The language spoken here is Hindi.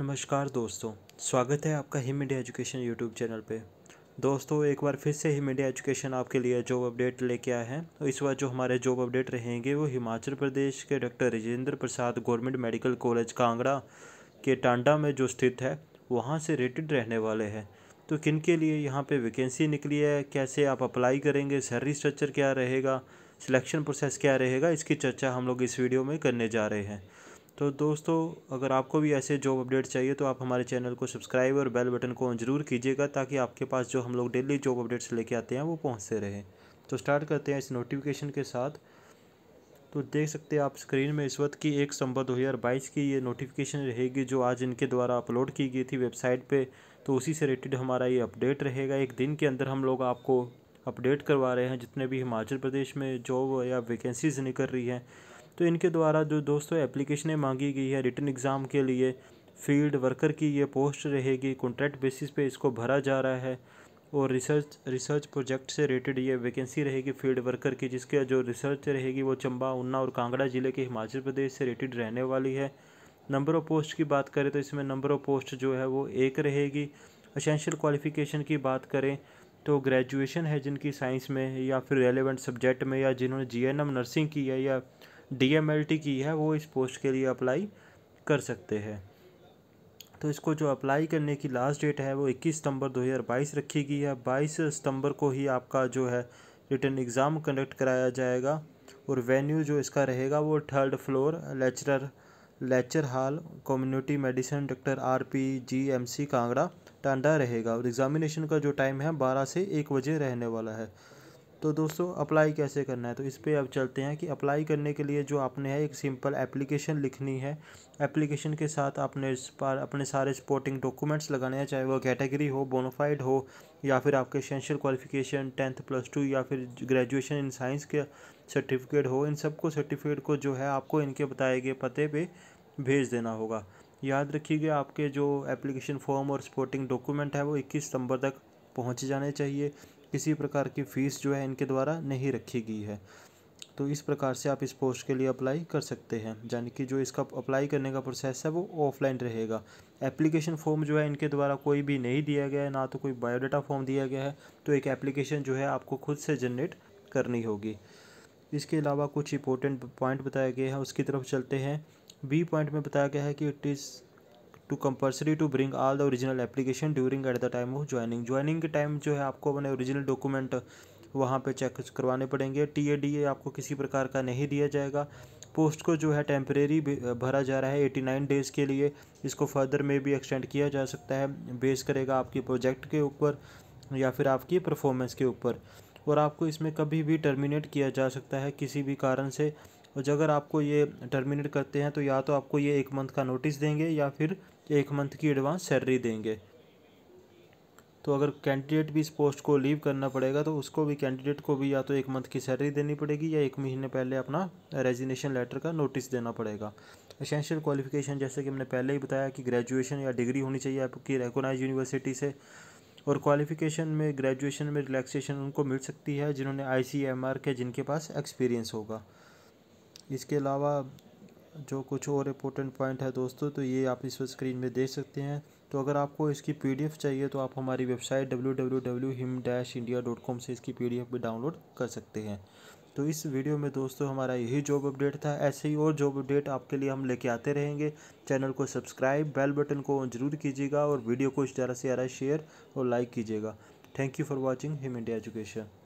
नमस्कार दोस्तों स्वागत है आपका Him India Education YouTube channel पे दोस्तों एक बार फिर से हिम इंडिया एजुकेशन आपके लिए जॉब अपडेट लेके आए हैं तो इस बार जो हमारे जॉब अपडेट रहेंगे वो हिमाचल प्रदेश के doctor Rajendra Prasad government medical college Kangra के टांडा में जो स्थित है वहाँ से रिलेटेड रहने वाले हैं तो किन के लिए यहाँ पर वैकेंसी निकली है कैसे आप अप्लाई करेंगे सैलरी स्ट्रक्चर क्या रहेगा सिलेक्शन प्रोसेस क्या रहेगा इसकी चर्चा हम लोग इस वीडियो में करने जा रहे हैं तो दोस्तों अगर आपको भी ऐसे जॉब अपडेट चाहिए तो आप हमारे चैनल को सब्सक्राइब और बेल बटन को ऑन जरूर कीजिएगा ताकि आपके पास जो हम लोग डेली जॉब अपडेट्स लेके आते हैं वो पहुंचते रहे तो स्टार्ट करते हैं इस नोटिफिकेशन के साथ तो देख सकते हैं आप स्क्रीन में इस वक्त की एक सितंबर बाईस की ये नोटिफिकेशन रहेगी जो आज इनके द्वारा अपलोड की गई थी वेबसाइट पे तो उसी से रिलेटेड हमारा ये अपडेट रहेगा एक दिन के अंदर हम लोग आपको अपडेट करवा रहे हैं जितने भी हिमाचल प्रदेश में जॉब या वैकेंसीज निकल रही हैं तो इनके द्वारा जो दोस्तों एप्लीकेशनें मांगी गई है रिटर्न एग्ज़ाम के लिए फील्ड वर्कर की ये पोस्ट रहेगी कॉन्ट्रैक्ट बेसिस पे इसको भरा जा रहा है और रिसर्च रिसर्च प्रोजेक्ट से रिलेटेड ये वैकेंसी रहेगी फील्ड वर्कर की जिसके जो रिसर्च रहेगी वो चंबा उन्ना और कांगड़ा ज़िले के हिमाचल प्रदेश से रिलेटेड रहने वाली है नंबर ऑफ़ पोस्ट की बात करें तो इसमें नंबर ऑफ़ पोस्ट जो है वो एक रहेगी असेंशियल क्वालिफ़िकेशन की बात करें तो ग्रेजुएशन है जिनकी साइंस में या फिर रेलिवेंट सब्जेक्ट में या जिन्होंने जी नर्सिंग की है या डी एम एल टी की है वो इस पोस्ट के लिए अप्लाई कर सकते हैं तो इसको जो अप्लाई करने की लास्ट डेट है वो 21 सितंबर 2022 रखी गई है 22 सितंबर को ही आपका जो है रिटर्न एग्ज़ाम कंडक्ट कराया जाएगा और वेन्यू जो इसका रहेगा वो third floor lecturer lecture hall community medicine doctor R P G M C Kangra Tanda रहेगा और एग्ज़ामिनेशन का जो टाइम है बारह से एक बजे रहने वाला है तो दोस्तों अप्लाई कैसे करना है तो इस पर अब चलते हैं कि अप्लाई करने के लिए जो आपने है एक सिंपल एप्लीकेशन लिखनी है एप्लीकेशन के साथ आपने इस पर अपने सारे सपोर्टिंग डॉक्यूमेंट्स लगाने हैं चाहे वो कैटेगरी हो बोनोफाइड हो या फिर आपके essential qualification tenth plus two या फिर ग्रेजुएशन इन साइंस के सर्टिफिकेट हो इन सबको सर्टिफिकेट को जो है आपको इनके बताए गए पते पर भेज देना होगा याद रखिएगा आपके जो एप्लीकेशन फॉर्म और सपोर्टिंग डॉक्यूमेंट है वो इक्कीस सितंबर तक पहुँच जाने चाहिए किसी प्रकार की फ़ीस जो है इनके द्वारा नहीं रखी गई है तो इस प्रकार से आप इस पोस्ट के लिए अप्लाई कर सकते हैं यानी कि जो इसका अप्लाई करने का प्रोसेस है वो ऑफलाइन रहेगा एप्लीकेशन फॉर्म जो है इनके द्वारा कोई भी नहीं दिया गया है ना तो कोई बायोडाटा फॉर्म दिया गया है तो एक एप्लीकेशन जो है आपको खुद से जनरेट करनी होगी इसके अलावा कुछ इंपॉर्टेंट पॉइंट बताया गया है उसकी तरफ चलते हैं बी पॉइंट में बताया गया है कि it is to compulsory to bring all the original application during at the time of joining joining के टाइम जो है आपको अपने ओरिजिनल डॉक्यूमेंट वहाँ पे चेक करवाने पड़ेंगे टी ए डी ए आपको किसी प्रकार का नहीं दिया जाएगा पोस्ट को जो है टेम्परेरी भरा जा रहा है एटी नाइन डेज़ के लिए इसको फर्दर में भी एक्सटेंड किया जा सकता है बेस करेगा आपके प्रोजेक्ट के ऊपर या फिर आपकी परफॉर्मेंस के ऊपर और आपको इसमें कभी भी टर्मिनेट किया जा सकता है किसी भी कारण से और जो अगर आपको ये टर्मिनेट करते हैं तो या तो आपको ये एक मंथ का नोटिस देंगे या फिर एक मंथ की एडवांस सैलरी देंगे तो अगर कैंडिडेट भी इस पोस्ट को लीव करना पड़ेगा तो उसको भी कैंडिडेट को भी या तो एक मंथ की सैलरी देनी पड़ेगी या एक महीने पहले अपना रेजिनेशन लेटर का नोटिस देना पड़ेगा एसेंशियल क्वालिफिकेशन जैसे कि हमने पहले ही बताया कि ग्रेजुएशन या डिग्री होनी चाहिए आपकी रेकोनाइज यूनिवर्सिटी से और क्वालिफिकेशन में ग्रेजुएशन में रिलैक्सेशन उनको मिल सकती है जिन्होंने आई के जिनके पास एक्सपीरियंस होगा इसके अलावा जो कुछ और इम्पोर्टेंट पॉइंट है दोस्तों तो ये आप इस स्क्रीन में देख सकते हैं तो अगर आपको इसकी पीडीएफ चाहिए तो आप हमारी वेबसाइट www.him-india.com से इसकी पीडीएफ भी डाउनलोड कर सकते हैं तो इस वीडियो में दोस्तों हमारा यही जॉब अपडेट था ऐसे ही और जॉब अपडेट आपके लिए हम लेके आते रहेंगे चैनल को सब्सक्राइब बेल बटन को ऑन जरूर कीजिएगा और वीडियो को इस ज़्यादा से ज़्यादा शेयर और लाइक कीजिएगा thank you for watching Him India education